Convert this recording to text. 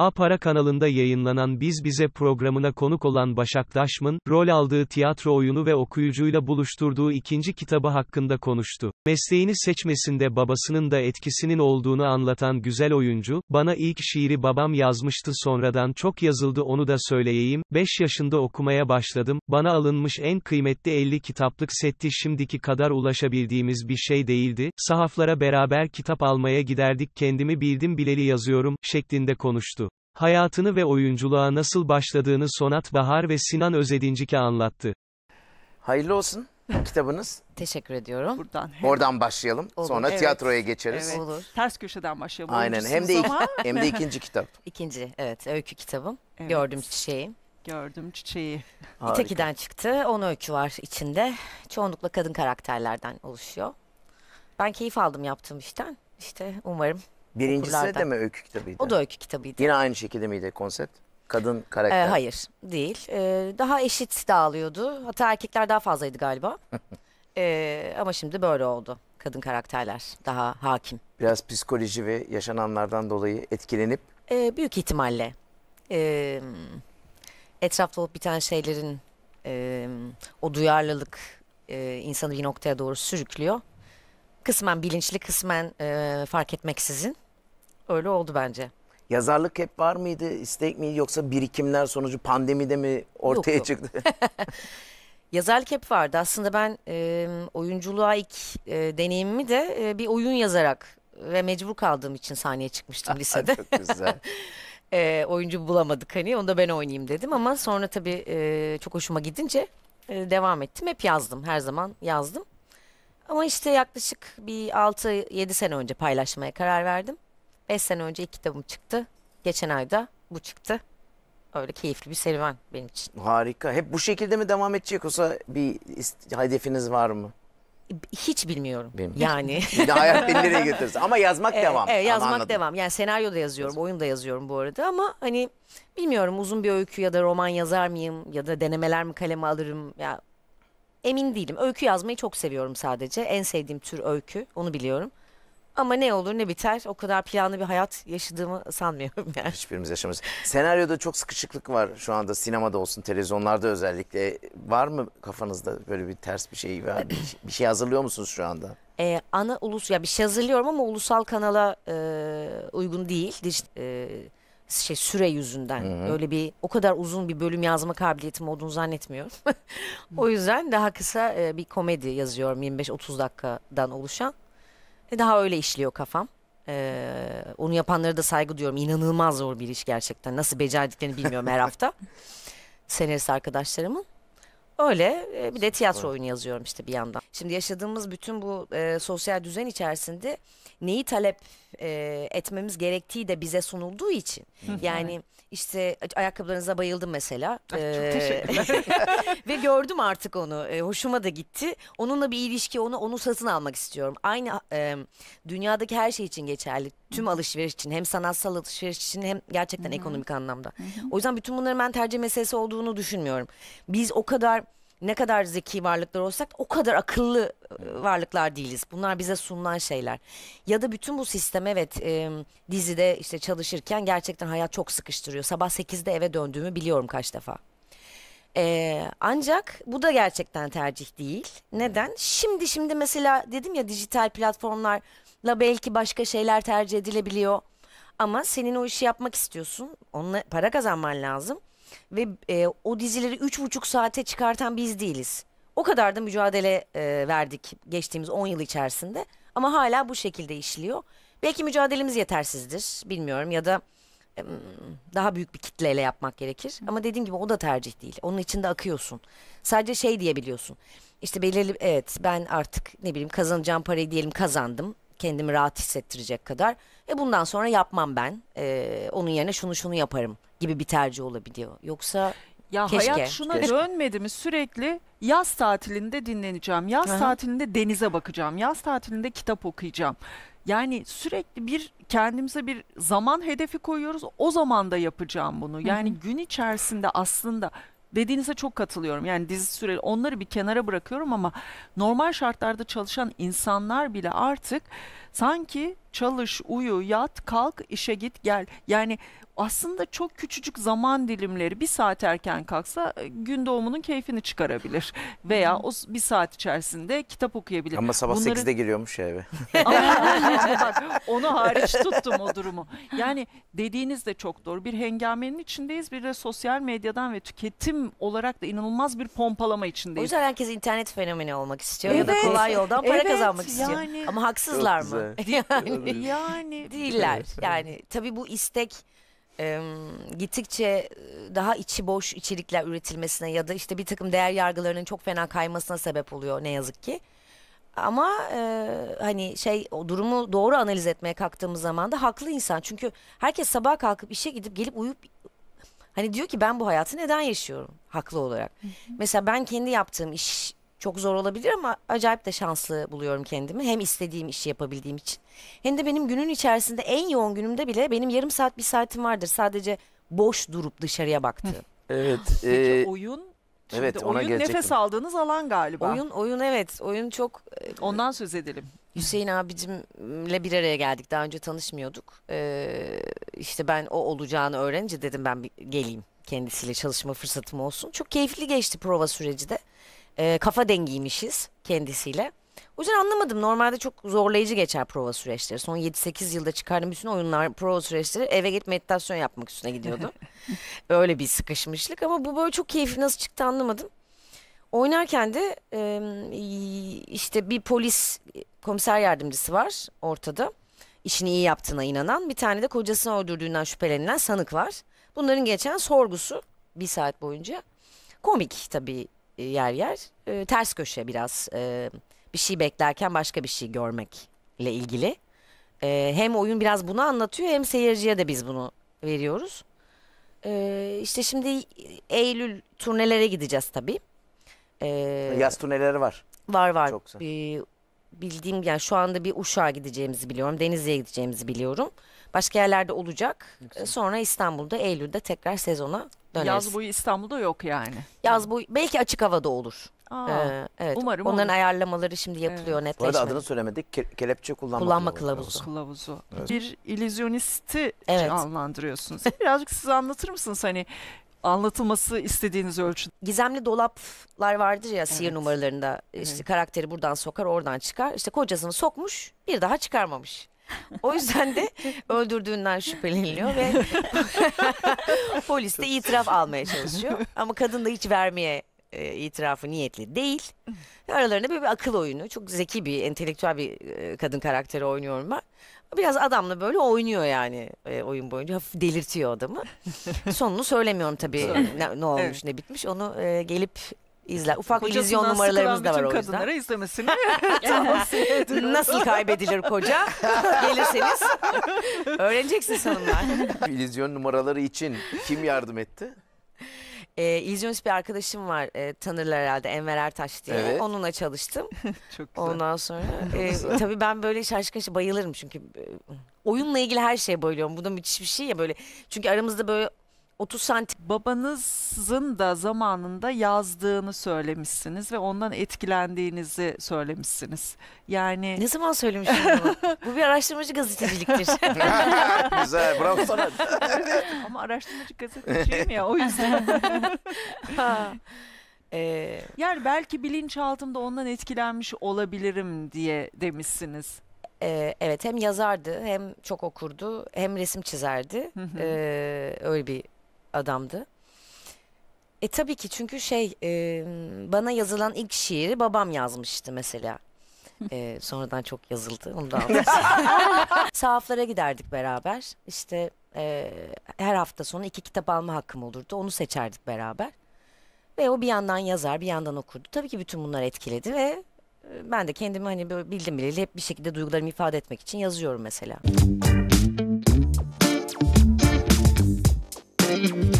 A Para kanalında yayınlanan Biz Bize programına konuk olan Başak Daşman, rol aldığı tiyatro oyunu ve okuyucuyla buluşturduğu ikinci kitabı hakkında konuştu. Mesleğini seçmesinde babasının da etkisinin olduğunu anlatan güzel oyuncu, bana ilk şiiri babam yazmıştı sonradan çok yazıldı onu da söyleyeyim, 5 yaşında okumaya başladım, bana alınmış en kıymetli 50 kitaplık setti şimdiki kadar ulaşabildiğimiz bir şey değildi, sahaflara beraber kitap almaya giderdik kendimi bildim bileli yazıyorum, şeklinde konuştu. Hayatını ve oyunculuğa nasıl başladığını Sonat Bahar ve Sinan Özedincik'e anlattı. Hayırlı olsun kitabınız. Teşekkür ediyorum. Buradan. hem- Oradan başlayalım. Olur. Sonra Evet. tiyatroya geçeriz. Evet. Olur. Ters köşeden başlayalım. Aynen. Hem de ama hem de ikinci kitap. İkinci, evet, öykü kitabım. Evet. Gördüğüm çiçeği. gördüm çiçeği. Harika. İteki'den çıktı. 10 öykü var içinde. Çoğunlukla kadın karakterlerden oluşuyor. Ben keyif aldım yaptığım işten. İşte umarım Birincisi de mi öykü kitabıydı? O da öykü kitabıydı. Yine aynı şekilde miydi konsept? Kadın Ee, karakter. hayır değil. Ee, daha eşit dağılıyordu. Hatta erkekler daha fazlaydı galiba. Ee, ama şimdi böyle oldu. Kadın karakterler daha hakim. Biraz psikoloji ve yaşananlardan dolayı etkilenip Ee, büyük ihtimalle ee, etrafta olup biten şeylerin ee, o duyarlılık ee, insanı bir noktaya doğru sürüklüyor. Kısmen bilinçli, kısmen ee, fark etmeksizin öyle oldu bence. Yazarlık hep var mıydı, istek miydi yoksa birikimler sonucu pandemide mi ortaya yok, çıktı? Yazarlık hep vardı. Aslında ben e, oyunculuğa ilk e, deneyimimi de e, bir oyun yazarak ve mecbur kaldığım için sahneye çıkmıştım lisede. Çok güzel. e, oyuncu bulamadık hani onu da ben oynayayım dedim ama sonra tabii e, çok hoşuma gidince e, devam ettim. Hep yazdım her zaman yazdım. Ama işte yaklaşık bir 6-7 sene önce paylaşmaya karar verdim. 5 sene önce ilk kitabım çıktı. Geçen ayda bu çıktı. Öyle keyifli bir serüven benim için. Harika. Hep bu şekilde mi devam edecek olsa bir hedefiniz var mı? E, hiç bilmiyorum. Bilmiyorum. Yani Bir hayat beni nereye Ama yazmak E, devam. e, yazmak devam. Yani senaryo da yazıyorum, oyun da yazıyorum bu arada ama hani bilmiyorum uzun bir öykü ya da roman yazar mıyım ya da denemeler mi kaleme alırım ya emin değilim. Öykü yazmayı çok seviyorum sadece. En sevdiğim tür öykü. Onu biliyorum. Ama ne olur ne biter o kadar planlı bir hayat yaşadığımı sanmıyorum yani. Hiçbirimiz yaşamaz. Senaryoda çok sıkışıklık var şu anda sinemada olsun televizyonlarda özellikle. Var mı kafanızda böyle bir ters bir şey var? Şey, bir, şey hazırlıyor musunuz şu anda? Ee, ana ulus ya bir şey hazırlıyorum ama ulusal kanala e, uygun değil. Dij, e, şey süre yüzünden. Hı-hı. Öyle bir o kadar uzun bir bölüm yazma kabiliyetim olduğunu zannetmiyorum. o yüzden daha kısa e, bir komedi yazıyorum 25-30 dakikadan oluşan. Daha öyle işliyor kafam. Ee, onu yapanlara da saygı duyuyorum. İnanılmaz zor bir iş gerçekten. Nasıl becerdiklerini bilmiyorum her hafta. Senarist arkadaşlarımın. Öyle e, bir de tiyatro oyunu yazıyorum işte bir yandan. Şimdi yaşadığımız bütün bu e, sosyal düzen içerisinde neyi talep e, etmemiz gerektiği de bize sunulduğu için. yani işte ayakkabılarınıza bayıldım mesela. Ay, ah, çok Ee, teşekkürler. ve gördüm artık onu. E, hoşuma da gitti. Onunla bir ilişki onu onu satın almak istiyorum. Aynı e, dünyadaki her şey için geçerli. Tüm alışveriş için hem sanatsal alışveriş için hem gerçekten ekonomik anlamda. O yüzden bütün bunların ben tercih meselesi olduğunu düşünmüyorum. Biz o kadar ne kadar zeki varlıklar olsak o kadar akıllı varlıklar değiliz. Bunlar bize sunulan şeyler. Ya da bütün bu sistem evet e, dizide işte çalışırken gerçekten hayat çok sıkıştırıyor. Sabah 8'de eve döndüğümü biliyorum kaç defa. E, ancak bu da gerçekten tercih değil. Neden? Şimdi şimdi mesela dedim ya dijital platformlarla belki başka şeyler tercih edilebiliyor. Ama senin o işi yapmak istiyorsun. Onunla para kazanman lazım. Ve e, o dizileri üç buçuk saate çıkartan biz değiliz. O kadar da mücadele e, verdik geçtiğimiz 10 yıl içerisinde ama hala bu şekilde işliyor. Belki mücadelemiz yetersizdir bilmiyorum ya da e, daha büyük bir kitleyle yapmak gerekir. Ama dediğim gibi o da tercih değil. Onun içinde akıyorsun. Sadece şey diyebiliyorsun. İşte belirli evet ben artık ne bileyim kazanacağım parayı diyelim kazandım. Kendimi rahat hissettirecek kadar. E bundan sonra yapmam ben. E, onun yerine şunu şunu yaparım gibi bir tercih olabiliyor. Yoksa ya Keşke. hayat şuna Keşke. dönmedi mi sürekli yaz tatilinde dinleneceğim, yaz Aha. tatilinde denize bakacağım, yaz tatilinde kitap okuyacağım. Yani sürekli bir kendimize bir zaman hedefi koyuyoruz. O zaman da yapacağım bunu. Yani Hı-hı. gün içerisinde aslında dediğinize çok katılıyorum. Yani dizi süreli onları bir kenara bırakıyorum ama normal şartlarda çalışan insanlar bile artık sanki çalış, uyu, yat, kalk, işe git, gel. Yani aslında çok küçücük zaman dilimleri bir saat erken kalksa e, gün doğumunun keyfini çıkarabilir. Veya o bir saat içerisinde kitap okuyabilir. Ama sabah Bunların... 8'de geliyormuş ya eve. Bak, onu hariç tuttum o durumu. Yani dediğiniz de çok doğru. Bir hengamenin içindeyiz. Bir de sosyal medyadan ve tüketim olarak da inanılmaz bir pompalama içindeyiz. O yüzden herkes internet fenomeni olmak istiyor evet, ya da kolay yoldan para evet, kazanmak istiyor. Yani... Ama haksızlar mı? Yani sanıyorsun. Yani değiller. Yani tabii bu istek e, gittikçe daha içi boş içerikler üretilmesine ya da işte bir takım değer yargılarının çok fena kaymasına sebep oluyor ne yazık ki. Ama e, hani şey o durumu doğru analiz etmeye kalktığımız zaman da haklı insan. Çünkü herkes sabah kalkıp işe gidip gelip uyup hani diyor ki ben bu hayatı neden yaşıyorum haklı olarak. Mesela ben kendi yaptığım iş çok zor olabilir ama acayip de şanslı buluyorum kendimi. Hem istediğim işi yapabildiğim için hem de benim günün içerisinde en yoğun günümde bile benim yarım saat bir saatim vardır. Sadece boş durup dışarıya baktığım. Evet. e... oyun Şimdi evet, ona oyun gelecektim. nefes aldığınız alan galiba. Oyun oyun evet. Oyun çok ondan söz edelim. Hüseyin abicimle bir araya geldik. Daha önce tanışmıyorduk. Ee, işte ben o olacağını öğrenince dedim ben bir geleyim kendisiyle çalışma fırsatım olsun. Çok keyifli geçti prova süreci de e, kafa dengiymişiz kendisiyle. O yüzden anlamadım. Normalde çok zorlayıcı geçer prova süreçleri. Son 7-8 yılda çıkardığım bütün oyunlar, prova süreçleri eve git meditasyon yapmak üstüne gidiyordum. Öyle bir sıkışmışlık ama bu böyle çok keyifli nasıl çıktı anlamadım. Oynarken de e, işte bir polis komiser yardımcısı var ortada. İşini iyi yaptığına inanan bir tane de kocasını öldürdüğünden şüphelenilen sanık var. Bunların geçen sorgusu bir saat boyunca komik tabii e, yer yer e, ters köşe biraz e, bir şey beklerken başka bir şey görmekle ilgili. E, hem oyun biraz bunu anlatıyor hem seyirciye de biz bunu veriyoruz. E, işte şimdi Eylül turnelere gideceğiz tabii. E, Yaz turneleri var. Var var. Çok güzel. E, bildiğim yani şu anda bir Uşak'a gideceğimizi biliyorum. Denizli'ye gideceğimizi biliyorum. Başka yerlerde olacak. Yüksel. Ee, sonra İstanbul'da Eylül'de tekrar sezona döneriz. Yaz boyu İstanbul'da yok yani. Yaz boyu belki açık havada olur. Aa, ee, evet. Umarım Onların olur. ayarlamaları şimdi yapılıyor evet. netleşmedi. Bu arada adını söylemedik. Ke kelepçe kullanma, kullanma kılavuzu. kılavuzu. Evet. Bir illüzyonisti evet. canlandırıyorsunuz. Birazcık size anlatır mısınız hani anlatılması istediğiniz ölçüde. Gizemli dolaplar vardır ya evet. sihir numaralarında. İşte evet. karakteri buradan sokar, oradan çıkar. İşte kocasını sokmuş, bir daha çıkarmamış. O yüzden de öldürdüğünden şüpheleniliyor ve polis de itiraf almaya çalışıyor. Ama kadın da hiç vermeye e, itirafı niyetli değil. Aralarında böyle bir akıl oyunu. Çok zeki bir, entelektüel bir e, kadın karakteri oynuyorum ben. Biraz adamla böyle oynuyor yani e, oyun boyunca. Hafif delirtiyor adamı. Sonunu söylemiyorum tabii ne, ne olmuş evet. ne bitmiş. Onu gelip izler. Ufak Kocasından illüzyon numaralarımız da var o yüzden. kadınlara izlemesini Nasıl kaybedilir koca? Gelirseniz öğreneceksiniz hanımlar. İllüzyon numaraları için kim yardım etti? E, ee, illüzyonist bir arkadaşım var e, tanırlar herhalde Enver Ertaş diye. Evet. Onunla çalıştım. Çok güzel. Ondan sonra e, tabii ben böyle şaşkın şey bayılırım çünkü e, oyunla ilgili her şeye bayılıyorum. Bu da müthiş bir şey ya böyle. Çünkü aramızda böyle 30 santim. Babanızın da zamanında yazdığını söylemişsiniz ve ondan etkilendiğinizi söylemişsiniz. Yani Ne zaman söylemişim bunu? Bu bir araştırmacı gazeteciliktir. Güzel bravo sana. ama araştırmacı gazeteciyim ya o yüzden. Ha. Ee, Yani belki bilinçaltımda ondan etkilenmiş olabilirim diye demişsiniz. e, evet hem yazardı hem çok okurdu hem resim çizerdi. Ee, öyle bir adamdı. E tabii ki çünkü şey e, bana yazılan ilk şiiri babam yazmıştı mesela. E, sonradan çok yazıldı onu da aldım. Sahaflara giderdik beraber. İşte e, her hafta sonu iki kitap alma hakkım olurdu. Onu seçerdik beraber. Ve o bir yandan yazar bir yandan okurdu. Tabii ki bütün bunlar etkiledi ve e, ben de kendimi hani bildim bileli hep bir şekilde duygularımı ifade etmek için yazıyorum mesela. Bye.